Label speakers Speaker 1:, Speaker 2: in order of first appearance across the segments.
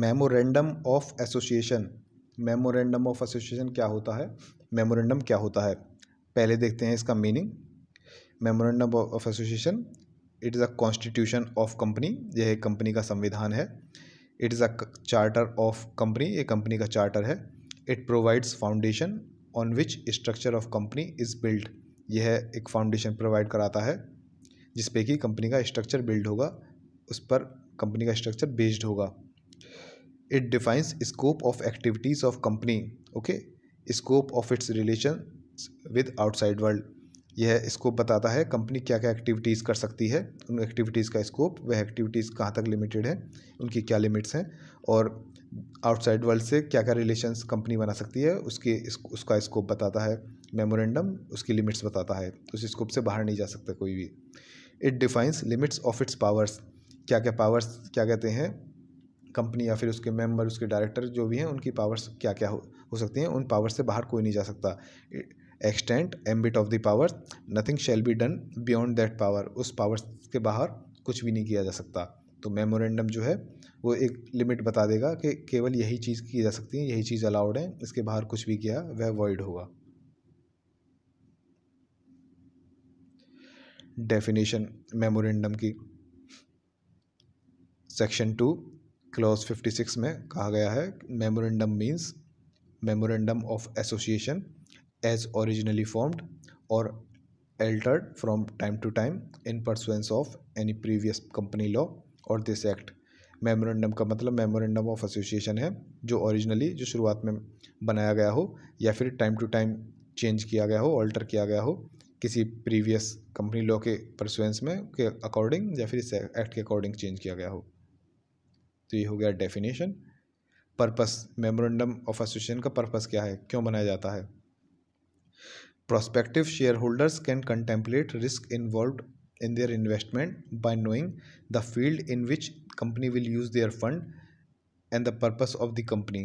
Speaker 1: Memorandum of association memorandum of association क्या होता है मेमोरेंडम क्या होता है पहले देखते हैं इसका meaning memorandum of association it is a constitution of company यह एक कंपनी का संविधान है it is a charter of company ये कंपनी का चार्टर है it provides foundation on which structure of company is build यह एक फाउंडेशन प्रोवाइड कराता है जिस पे कि कंपनी का स्ट्रक्चर बिल्ड होगा उस पर कंपनी का स्ट्रक्चर बेस्ड होगा it defines scope of activities of company okay scope of its relation with outside world यह स्कोप बताता है कंपनी क्या क्या एक्टिविटीज़ कर सकती है उन एक्टिविटीज़ का स्कोप वह एक्टिविटीज़ कहाँ तक लिमिटेड है उनकी क्या लिमिट्स हैं और आउटसाइड वर्ल्ड से क्या क्या रिलेशंस कंपनी बना सकती है उसके उसका स्कोप बताता है मेमोरेंडम उसकी लिमिट्स बताता है उस स्कोप से बाहर नहीं जा सकता कोई भी it defines limits of its powers क्या क्या पावर्स क्या कहते हैं कंपनी या फिर उसके मेंबर उसके डायरेक्टर जो भी हैं उनकी पावर्स क्या क्या हो, हो सकती हैं उन पावर्स से बाहर कोई नहीं जा सकता extent ambit of the power nothing shall be done beyond that power उस पावर के बाहर कुछ भी नहीं किया जा सकता तो मेमोरेंडम जो है वो एक लिमिट बता देगा कि केवल यही चीज़ की जा सकती है यही चीज़ अलाउड है इसके बाहर कुछ भी किया वह वॉइड होगा डेफिनेशन मेमोरेंडम की सेक्शन टू क्लॉज 56 में कहा गया है memorandum means memorandum of association as originally formed or altered from time to time in pursuance of any previous company law or this act memorandum का मतलब memorandum of association है जो originally जो शुरुआत में बनाया गया हो या फिर टाइम टू टाइम चेंज किया गया हो ऑल्टर किया गया हो किसी प्रीवियस कंपनी लॉ के परसुएंस में के अकॉर्डिंग या फिर इस एक्ट के अकॉर्डिंग चेंज किया गया हो तो ये हो गया definition purpose memorandum of association का पर्पस क्या है क्यों बनाया जाता है prospective share holders can contemplate risk involve in their investment by knowing the field in which company will use their fund and the purpose of the company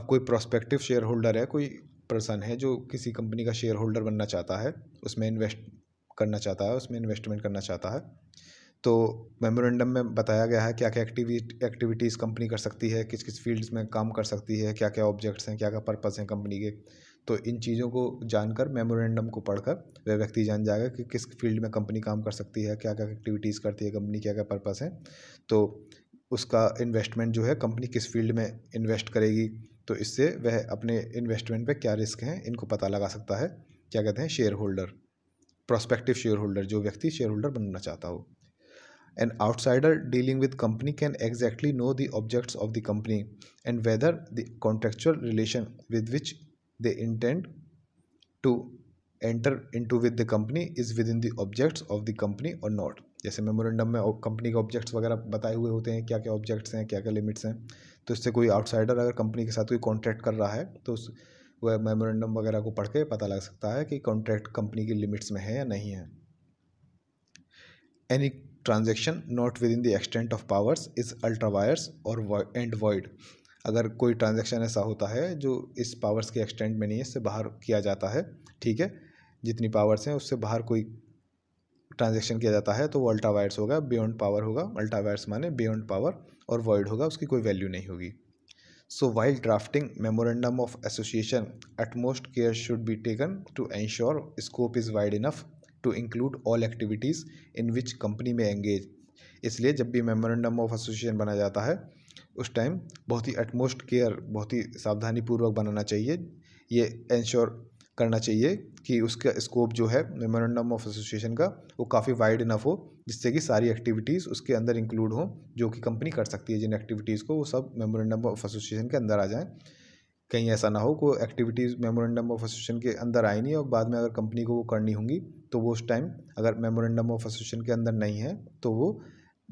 Speaker 1: अब कोई prospective share holder है कोई पर्सन है जो किसी company का share holder बनना चाहता है उसमें इन्वेस्ट करना चाहता है उसमें इन्वेस्टमेंट करना चाहता है तो मेमोरेंडम में बताया गया है क्या क्या एक्टिविटी एक्टिविटीज़ कंपनी कर सकती है किस किस फील्ड्स में काम कर सकती है क्या क्या ऑब्जेक्ट्स हैं क्या क्या पर्पज़ हैं कंपनी के तो इन चीज़ों को जानकर मेमोरेंडम को पढ़कर वह व्यक्ति जान जाएगा कि किस फील्ड में कंपनी काम कर सकती है क्या क्या एक्टिविटीज़ करती है कंपनी क्या क्या पर्पज़ हैं तो उसका इन्वेस्टमेंट जो है कंपनी किस फील्ड में इन्वेस्ट करेगी तो इससे वह अपने इन्वेस्टमेंट पे क्या रिस्क हैं इनको पता लगा सकता है क्या कहते हैं share holder prospective share holder जो व्यक्ति शेयर होल्डर बनना चाहता हो An outsider dealing with company can exactly know the objects of the company and whether the contractual relation with which they intend to enter into with the company is within the objects of the company or not. जैसे memorandum में company के objects वगैरह बताए हुए होते हैं क्या क्या ऑब्जेक्ट्स हैं क्या क्या लिमिट्स हैं तो इससे कोई आउटसाइडर अगर कंपनी के साथ कोई कॉन्ट्रैक्ट कर रहा है तो उस वह मेमोरेंडम वगैरह को पढ़ के पता लग सकता है कि कॉन्ट्रैक्ट कंपनी की लिमिट्स में है या नहीं है any transaction not within the extent of powers is ultra vires और एंड वॉइड अगर कोई ट्रांजेक्शन ऐसा होता है जो इस पावर्स के एक्सटेंट में नहीं है इससे बाहर किया जाता है ठीक है जितनी पावर्स हैं उससे बाहर कोई ट्रांजेक्शन किया जाता है तो वो अल्ट्रा वायर्स होगा बियॉन्ड पावर होगा अल्ट्रा वायर्स माने बियॉन्ड पावर और वॉइड होगा उसकी कोई वैल्यू नहीं होगी so while drafting memorandum of association utmost care should be taken to ensure scope is wide enough to include all activities in which company may engage इसलिए जब भी मेमोरेंडम ऑफ एसोसिएशन बनाया जाता है उस टाइम बहुत ही एटमोस्ट केयर बहुत ही सावधानी पूर्वक बनाना चाहिए ये इंश्योर करना चाहिए कि उसका स्कोप जो है मेमोरेंडम ऑफ एसोसिएशन का वो काफ़ी वाइड इनफ हो जिससे कि सारी एक्टिविटीज़ उसके अंदर इंक्लूड हों जो कि कंपनी कर सकती है जिन एक्टिविटीज़ को वो सब मेमोरेंडम ऑफ एसोसिएशन के अंदर आ जाएँ कहीं ऐसा ना हो को एक्टिविटीज़ मेमोरेंडम ऑफ एसोसिएशन के अंदर आई नहीं और बाद में अगर कंपनी को वो करनी होंगी तो वो उस टाइम अगर मेमोरेंडम ऑफ एसोसिएशन के अंदर नहीं है तो वो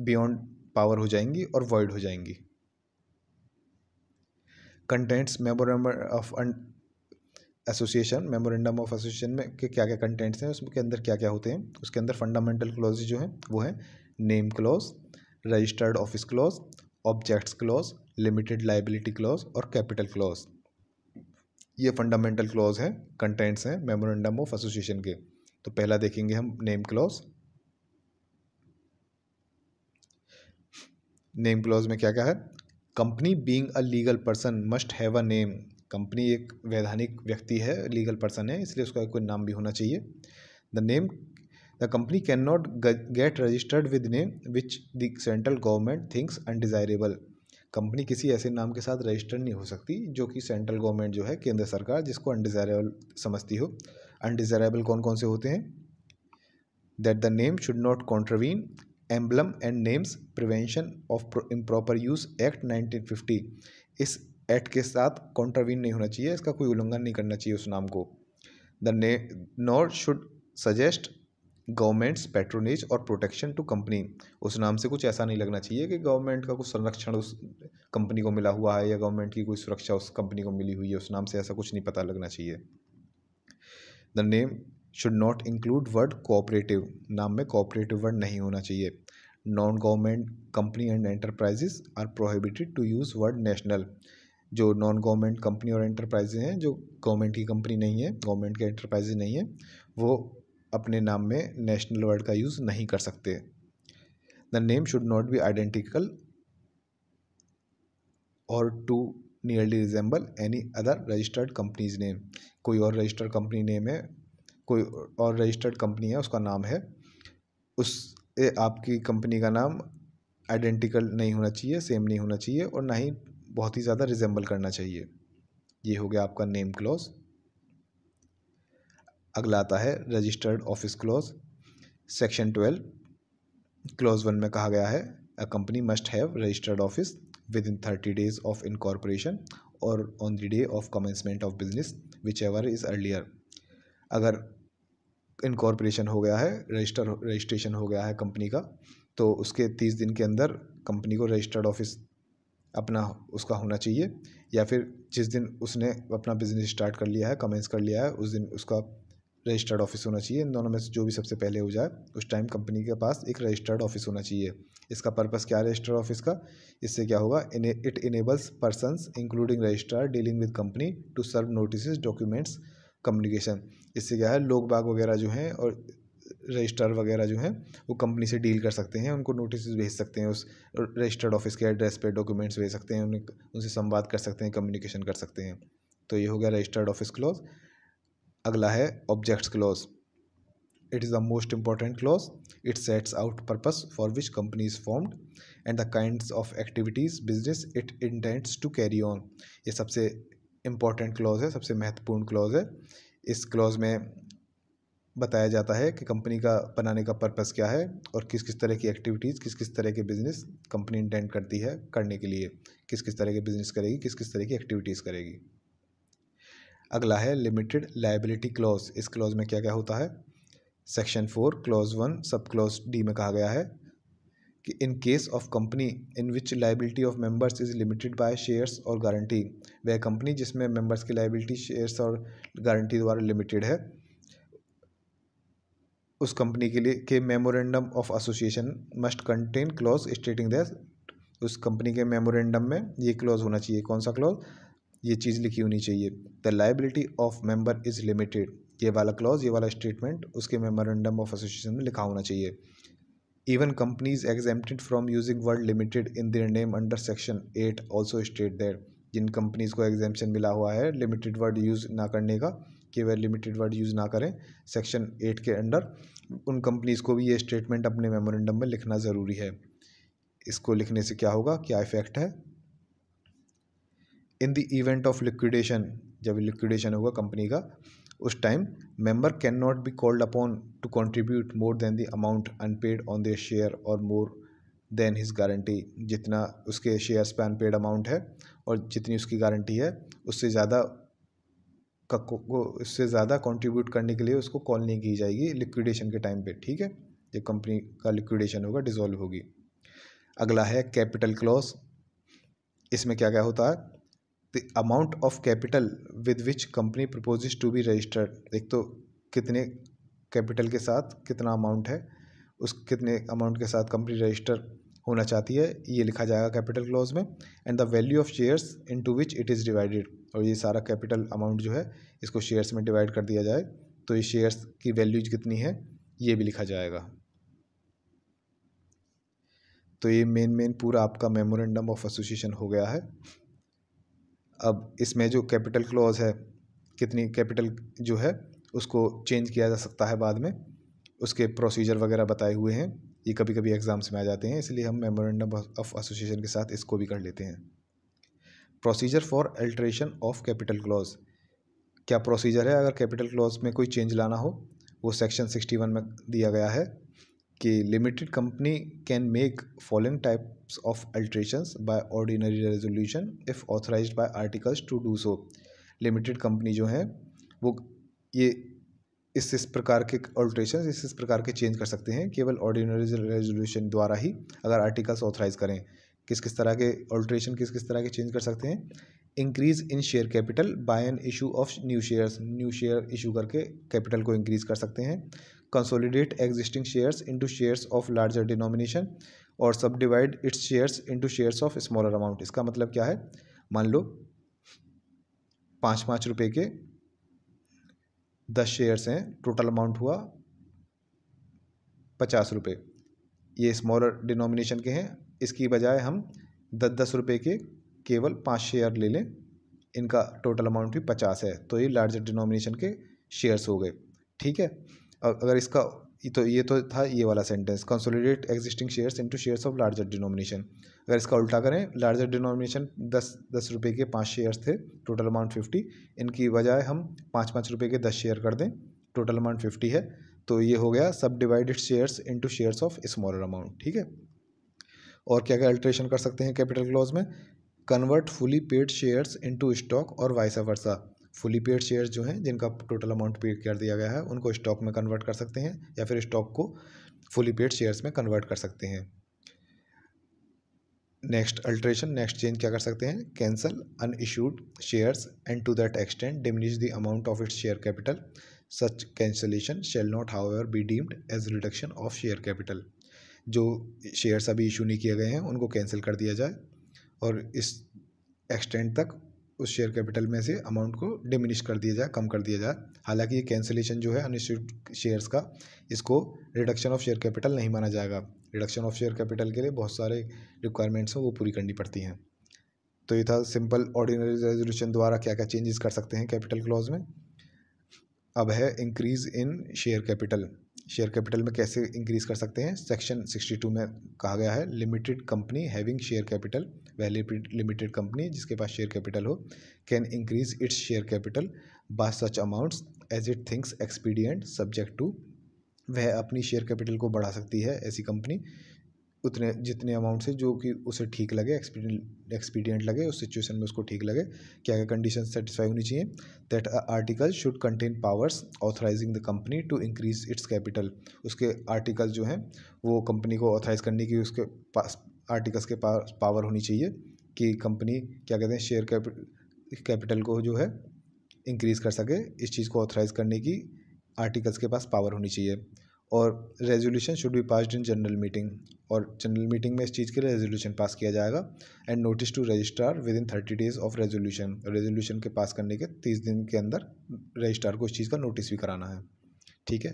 Speaker 1: बियॉन्ड पावर हो जाएंगी और वॉइड हो जाएंगी contents memorandum of association memorandum of association में के क्या क्या कंटेंट्स हैं उसके अंदर क्या क्या होते हैं उसके अंदर फंडामेंटल क्लॉज जो हैं वो है name clause registered office clause objects clause limited liability clause और कैपिटल क्लॉज ये फंडामेंटल क्लॉज है कंटेंट्स हैं मेमोरेंडम ऑफ एसोसिएशन के तो पहला देखेंगे हम नेम क्लॉज नेम क्लॉज में क्या क्या है company being a legal person must have a name company एक वैधानिक व्यक्ति है लीगल पर्सन है इसलिए उसका कोई नाम भी होना चाहिए the name the company can not get registered with name which the central government thinks undesirable company किसी ऐसे नाम के साथ रजिस्टर नहीं हो सकती जो कि सेंट्रल गवर्नमेंट जो है केंद्र सरकार जिसको अनडिज़ायरेबल समझती हो अनडिज़ायरेबल कौन कौन से होते हैं that the name should not contravene emblem and names prevention of improper use act fifty इस एक्ट के साथ कॉन्ट्रावीन नहीं होना चाहिए इसका कोई उल्लंघन नहीं करना चाहिए उस नाम को द ने not should suggest government's patronage or protection to company उस नाम से कुछ ऐसा नहीं लगना चाहिए कि गवर्नमेंट का कुछ संरक्षण उस कंपनी को मिला हुआ है या गवर्नमेंट की कोई सुरक्षा उस कंपनी को मिली हुई है उस नाम से ऐसा कुछ नहीं पता लगना चाहिए the name should not include word cooperative नाम में कोऑपरेटिव वर्ड नहीं होना चाहिए non government company and enterprises are prohibited to use word national जो नॉन गवर्नमेंट कंपनी और एंटरप्राइजेज हैं जो गवर्नमेंट की कंपनी नहीं है गवर्नमेंट के एंटरप्राइजेज नहीं है वो अपने नाम में नेशनल वर्ड का यूज़ नहीं कर सकते the name should not be identical or to nearly resemble any other registered company's name कोई और रजिस्टर्ड कंपनी नेम है कोई और रजिस्टर्ड कंपनी है उसका नाम है उस ए, आपकी कंपनी का नाम आइडेंटिकल नहीं होना चाहिए सेम नहीं होना चाहिए और ना ही बहुत ही ज़्यादा रिजेंबल करना चाहिए ये हो गया आपका नेम क्लॉज अगला आता है registered office clause section twelve clause one में कहा गया है a company must have registered office within thirty days of incorporation or on the day of commencement of business whichever is earlier अगर incorporation हो गया है register registration हो गया है कंपनी का तो उसके तीस दिन के अंदर कंपनी को रजिस्टर्ड ऑफिस अपना उसका होना चाहिए या फिर जिस दिन उसने अपना बिजनेस स्टार्ट कर लिया है कमेंस कर लिया है उस दिन उसका रजिस्टर्ड ऑफिस होना चाहिए इन दोनों में से जो भी सबसे पहले हो जाए उस टाइम कंपनी के पास एक रजिस्टर्ड ऑफिस होना चाहिए इसका पर्पस क्या है रजिस्टर्ड ऑफिस का इससे क्या होगा it enables persons including register dealing with company to serve notice documents communication इससे क्या है लोग बाग वगैरह जो हैं और रजिस्टर वगैरह जो हैं वो कंपनी से डील कर सकते हैं उनको नोटिस भेज सकते हैं उस रजिस्टर्ड ऑफिस के एड्रेस पे डॉक्यूमेंट्स भेज सकते हैं उन्हें उनसे संवाद कर सकते हैं कम्युनिकेशन कर सकते हैं तो ये हो गया रजिस्टर्ड ऑफिस क्लोज अगला है objects clause it is the most important clause it sets out purpose for which company is formed and the kind of activities business it intends to carry on ये सबसे important clause है सबसे महत्वपूर्ण clause है इस क्लॉज में बताया जाता है कि कंपनी का बनाने का पर्पज़ क्या है और किस किस तरह की एक्टिविटीज़ किस किस तरह के बिज़नेस कंपनी इंटेंट करती है करने के लिए किस किस तरह के बिज़नेस करेगी किस किस तरह की एक्टिविटीज़ करेगी अगला है लिमिटेड लाइबिलिटी क्लॉज इस क्लॉज में क्या क्या होता है section four clause one sub clause D में कहा गया है कि in case of company in which liability of members is limited by shares और गारंटी वह कंपनी जिसमें मेंबर्स की लाइबिलिटी शेयर्स और गारंटी द्वारा लिमिटेड है उस कंपनी के लिए के memorandum of association must contain clause stating that उस कंपनी के मेमोरेंडम में ये क्लॉज होना चाहिए कौन सा क्लॉज ये चीज़ लिखी होनी चाहिए the liability of member is limited ये वाला क्लॉज ये वाला स्टेटमेंट उसके मेमोरेंडम ऑफ एसोसिएशन में लिखा होना चाहिए even companies exempted from using world limited in their name under section eight also state there जिन कंपनीज़ को एग्जेम्पन मिला हुआ है लिमिटेड वर्ड यूज़ ना करने का कि वह लिमिटेड वर्ड यूज़ ना करें सेक्शन एट के अंडर उन कंपनीज़ को भी ये स्टेटमेंट अपने मेमोरेंडम में लिखना ज़रूरी है इसको लिखने से क्या होगा क्या इफ़ेक्ट है in the event of liquidation जब लिक्विडेशन होगा कंपनी का उस time member can not be called upon to contribute more than the amount unpaid on their share or more then his guarantee जितना उसके शेयर्स पे unpaid amount है और जितनी उसकी गारंटी है उससे ज़्यादा का उससे ज़्यादा कंट्रीब्यूट करने के लिए उसको कॉल नहीं की जाएगी लिक्विडेशन के टाइम पे ठीक है जब कंपनी का लिक्विडेशन होगा डिजोल्व होगी अगला है कैपिटल क्लॉज इसमें क्या क्या होता है the amount of capital with which company proposes to be registered एक तो कितने कैपिटल के साथ कितना अमाउंट है उस कितने अमाउंट के साथ कंपनी रजिस्टर होना चाहती है ये लिखा जाएगा कैपिटल क्लॉज में and the value of shares into which it is divided और ये सारा कैपिटल अमाउंट जो है इसको शेयर्स में डिवाइड कर दिया जाए तो ये शेयर्स की वैल्यूज कितनी है ये भी लिखा जाएगा तो ये मेन मेन पूरा आपका मेमोरेंडम ऑफ एसोसिएशन हो गया है अब इसमें जो कैपिटल क्लॉज है कितनी कैपिटल जो है उसको चेंज किया जा सकता है बाद में उसके प्रोसीजर वगैरह बताए हुए हैं ये कभी कभी एग्ज़ाम्स में आ जाते हैं इसलिए हम मेमोरेंडम ऑफ एसोसिएशन के साथ इसको भी कर लेते हैं procedure for alteration of capital clause क्या प्रोसीजर है अगर कैपिटल क्लॉज में कोई चेंज लाना हो वो सेक्शन सिक्सटी वन में दिया गया है कि limited company can make following types of alteration by ordinary resolution if authorise by articles to do so limited company जो है वो ये इस इस प्रकार के ऑल्ट्रेशन इस इस प्रकार के चेंज कर सकते हैं केवल ऑर्डिनरी रेजोल्यूशन द्वारा ही अगर आर्टिकल्स ऑथराइज करें किस किस तरह के ऑल्ट्रेशन किस किस तरह के चेंज कर सकते हैं increase in share capital by an issue of new shares new share issue करके कैपिटल को इंक्रीज कर सकते हैं consolidate existing shares into shares of larger denomination और subdivide its shares into shares of smaller amount इसका मतलब क्या है मान लो पाँच पाँच रुपये के दस शेयर्स हैं टोटल अमाउंट हुआ पचास रुपये ये स्मॉलर डिनोमिनेशन के हैं इसकी बजाय हम दस दस रुपये के केवल पाँच शेयर ले लें इनका टोटल अमाउंट भी पचास है तो ये लार्जर डिनोमिनेशन के शेयर्स हो गए ठीक है अगर इसका तो ये तो था ये वाला sentence consolidate existing shares into shares of larger denomination अगर इसका उल्टा करें लार्जर डिनोमिनेशन दस दस रुपये के पाँच शेयर्स थे टोटल अमाउंट फिफ्टी इनकी बजाय हम पाँच पाँच रुपये के दस शेयर कर दें टोटल अमाउंट फिफ्टी है तो ये हो गया subdivided shares into shares of smaller amount ठीक है और क्या क्या अल्ट्रेशन कर सकते हैं कैपिटल क्लॉज में convert fully paid shares into stock और vice versa fully paid shares जो हैं जिनका टोटल अमाउंट पे कर दिया गया है उनको स्टॉक में कन्वर्ट कर सकते हैं या फिर स्टॉक को फुली पेड शेयर्स में कन्वर्ट कर सकते हैं नेक्स्ट अल्ट्रेशन नेक्स्ट चेंज क्या कर सकते हैं cancel unissued shares and to that extent diminish the amount of its share capital such cancellation shall not however be deemed as reduction of share capital जो shares अभी issue नहीं किए गए हैं उनको कैंसिल कर दिया जाए और इस एक्सटेंट तक उस शेयर कैपिटल में से अमाउंट को डिमिनिश कर दिया जाए कम कर दिया जाए हालांकि ये कैंसिलेशन जो है अनिश्चित शेयर्स का इसको रिडक्शन ऑफ शेयर कैपिटल नहीं माना जाएगा रिडक्शन ऑफ शेयर कैपिटल के लिए बहुत सारे रिक्वायरमेंट्स हैं वो पूरी करनी पड़ती हैं तो ये था सिंपल ऑर्डिनरी रेजोल्यूशन द्वारा क्या क्या चेंजेस कर सकते हैं कैपिटल क्लॉज में अब है increase in share capital share capital में कैसे इंक्रीज़ कर सकते हैं सेक्शन 62 में कहा गया है limited company having share capital वह लिमिटेड कंपनी जिसके पास शेयर कैपिटल हो can increase its share capital by such amounts as it thinks expedient subject to वह अपनी शेयर कैपिटल को बढ़ा सकती है ऐसी कंपनी उतने जितने अमाउंट से जो कि उसे ठीक लगे एक्सपीडियंट एक्सपीडियंट लगे उस सिचुएशन में उसको ठीक लगे क्या क्या कंडीशन सेटिस्फाई होनी चाहिए that article should contain powers authorising the company to increase its capital उसके आर्टिकल जो हैं वो कंपनी को ऑथराइज करने की उसके पास आर्टिकल्स के पास पावर होनी चाहिए कि कंपनी क्या कहते हैं शेयर कैपिटल को जो है इंक्रीज़ कर सके इस चीज़ को ऑथराइज करने की आर्टिकल्स के पास पावर होनी चाहिए और resolution should be passed in general meeting और जनरल मीटिंग में इस चीज़ के लिए रेजोल्यूशन पास किया जाएगा and notice to registrar within thirty days of resolution resolution के पास करने के तीस दिन के अंदर रजिस्ट्रार को इस चीज़ का नोटिस भी कराना है ठीक है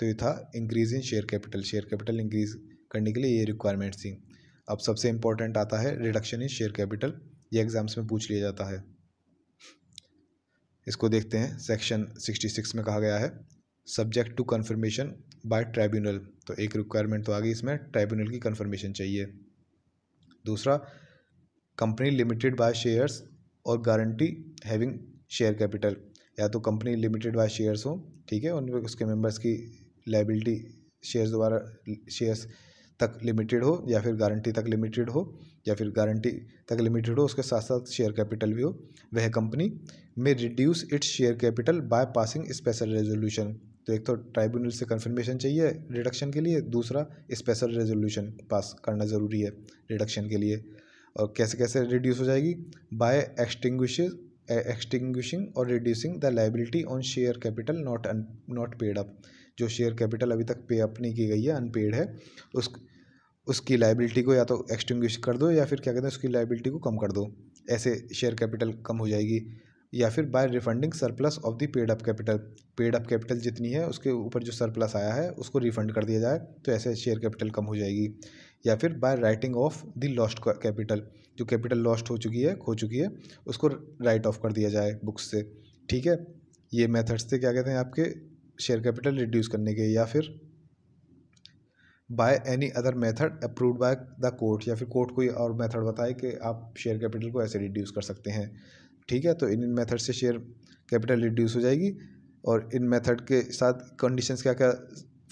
Speaker 1: तो ये था increase in share capital share capital increase करने के लिए ये रिक्वायरमेंट्स थी अब सबसे इंपॉर्टेंट आता है रिडक्शन इन शेयर कैपिटल ये एग्ज़ाम्स में पूछ लिया जाता है इसको देखते हैं सेक्शन सिक्सटी सिक्स में कहा गया है subject to confirmation by tribunal तो एक रिक्वायरमेंट तो आ गई इसमें ट्राइब्यूनल की कन्फर्मेशन चाहिए दूसरा कंपनी लिमिटेड बाय शेयर्स और गारंटी हैविंग शेयर कैपिटल या तो कंपनी लिमिटेड बाय शेयर्स हो ठीक है उनमें उसके मेंबर्स की लाइबिलिटी शेयर्स द्वारा शेयर्स तक लिमिटेड हो या फिर गारंटी तक लिमिटेड हो या फिर गारंटी तक लिमिटेड हो उसके साथ साथ शेयर कैपिटल भी हो वह कंपनी में reduce its share capital by passing special resolution तो एक तो ट्राइब्यूनल से कन्फर्मेशन चाहिए रिडक्शन के लिए दूसरा स्पेशल रेजोल्यूशन पास करना ज़रूरी है रिडक्शन के लिए और कैसे कैसे रिड्यूस हो जाएगी बाय एक्सटिंग्विश एक्सटिंग्विशिंग और reducing the liability on share capital not not paid up जो शेयर कैपिटल अभी तक पे अप नहीं की गई है अनपेड है उस उसकी लाइबिलिटी को या तो एक्सटिंग्विश कर दो या फिर क्या कहते हैं उसकी लाइबिलिटी को कम कर दो ऐसे शेयर कैपिटल कम हो जाएगी या फिर by refunding surplus of the paid up capital paid up capital जितनी है उसके ऊपर जो सरप्लस आया है उसको रिफंड कर दिया जाए तो ऐसे शेयर कैपिटल कम हो जाएगी या फिर by writing off the lost capital जो कैपिटल लॉस्ट हो चुकी है खो चुकी है उसको राइट ऑफ कर दिया जाए बुक्स से ठीक है ये मेथड्स थे क्या कहते हैं आपके शेयर कैपिटल रिड्यूस करने के या फिर by any other method approved by the court या फिर कोर्ट कोई और मेथड बताए कि आप शेयर कैपिटल को ऐसे रिड्यूस कर सकते हैं ठीक है तो इन इन मेथड से शेयर कैपिटल रिड्यूस हो जाएगी और इन मेथड के साथ कंडीशंस क्या क्या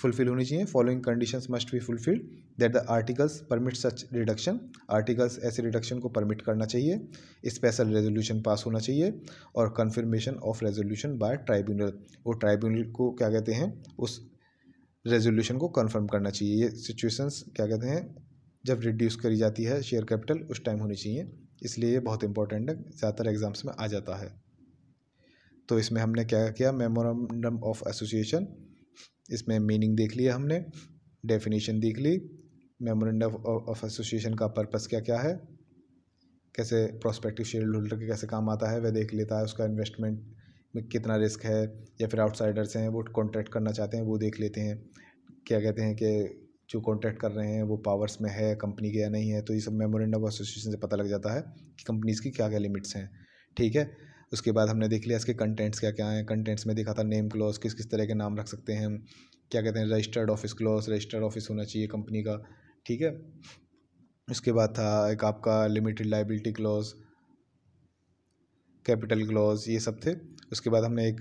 Speaker 1: फुलफिल होनी चाहिए following conditions must be fulfil that the articles permit such reduction articles ऐसे रिडक्शन को परमिट करना चाहिए स्पेशल रेजोल्यूशन पास होना चाहिए और confirmation of resolution by tribunal वो ट्राइब्यूनल को क्या कहते हैं उस रेजोल्यूशन को कन्फर्म करना चाहिए ये सिचुएशंस क्या कहते हैं जब रिड्यूस करी जाती है शेयर कैपिटल उस टाइम होनी चाहिए इसलिए ये बहुत इंपॉर्टेंट है ज़्यादातर एग्ज़ाम्स में आ जाता है तो इसमें हमने क्या किया मेमोरेंडम ऑफ एसोसिएशन इसमें मीनिंग देख लिया हमने डेफिनेशन देख ली मेमोरेंडम ऑफ एसोसिएशन का पर्पस क्या क्या है कैसे प्रोस्पेक्टिव शेयर होल्डर के कैसे काम आता है वह देख लेता है उसका इन्वेस्टमेंट में कितना रिस्क है या फिर आउटसाइडर्स हैं वो कॉन्ट्रैक्ट करना चाहते हैं वो देख लेते हैं क्या कहते हैं कि जो कॉन्ट्रैक्ट कर रहे हैं वो पावर्स में है कंपनी के या नहीं है तो ये सब मेमोरेंडम ऑफ एसोसिएशन से पता लग जाता है कि कंपनीज़ की क्या क्या लिमिट्स हैं ठीक है उसके बाद हमने देख लिया इसके कंटेंट्स क्या क्या हैं कंटेंट्स में देखा था नेम क्लॉज किस किस तरह के नाम रख सकते हैं हम क्या कहते हैं registered office clause registered office होना चाहिए कंपनी का ठीक है उसके बाद था एक आपका limited liability clause capital clause ये सब थे उसके बाद हमने एक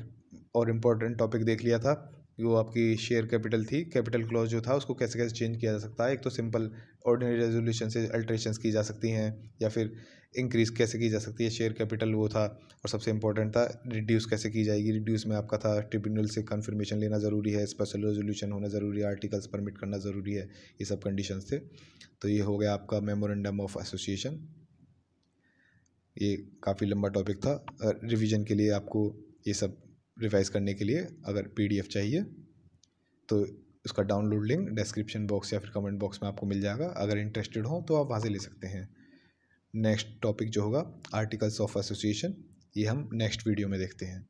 Speaker 1: और इम्पोर्टेंट टॉपिक देख लिया था जो आपकी शेयर कैपिटल थी कैपिटल क्लॉज जो था उसको कैसे कैसे चेंज किया जा सकता है एक तो सिंपल ऑर्डिनरी रेजोल्यूशन से अल्ट्रेशन की जा सकती हैं या फिर इंक्रीज़ कैसे की जा सकती है शेयर कैपिटल वो था और सबसे इंपॉर्टेंट था रिड्यूस कैसे की जाएगी रिड्यूस में आपका था ट्रिब्यूनल से कन्फर्मेशन लेना ज़रूरी है स्पेशल रेजोल्यूशन होना ज़रूरी है आर्टिकल्स परमिट करना ज़रूरी है ये सब कंडीशन थे तो ये हो गया आपका मेमोरेंडम ऑफ एसोसिएशन ये काफ़ी लंबा टॉपिक था रिविज़न के लिए आपको ये सब रिवाइज करने के लिए अगर पीडीएफ चाहिए तो उसका डाउनलोड लिंक डिस्क्रिप्शन बॉक्स या फिर कमेंट बॉक्स में आपको मिल जाएगा अगर इंटरेस्टेड हो तो आप वहाँ से ले सकते हैं नेक्स्ट टॉपिक जो होगा आर्टिकल्स ऑफ एसोसिएशन ये हम नेक्स्ट वीडियो में देखते हैं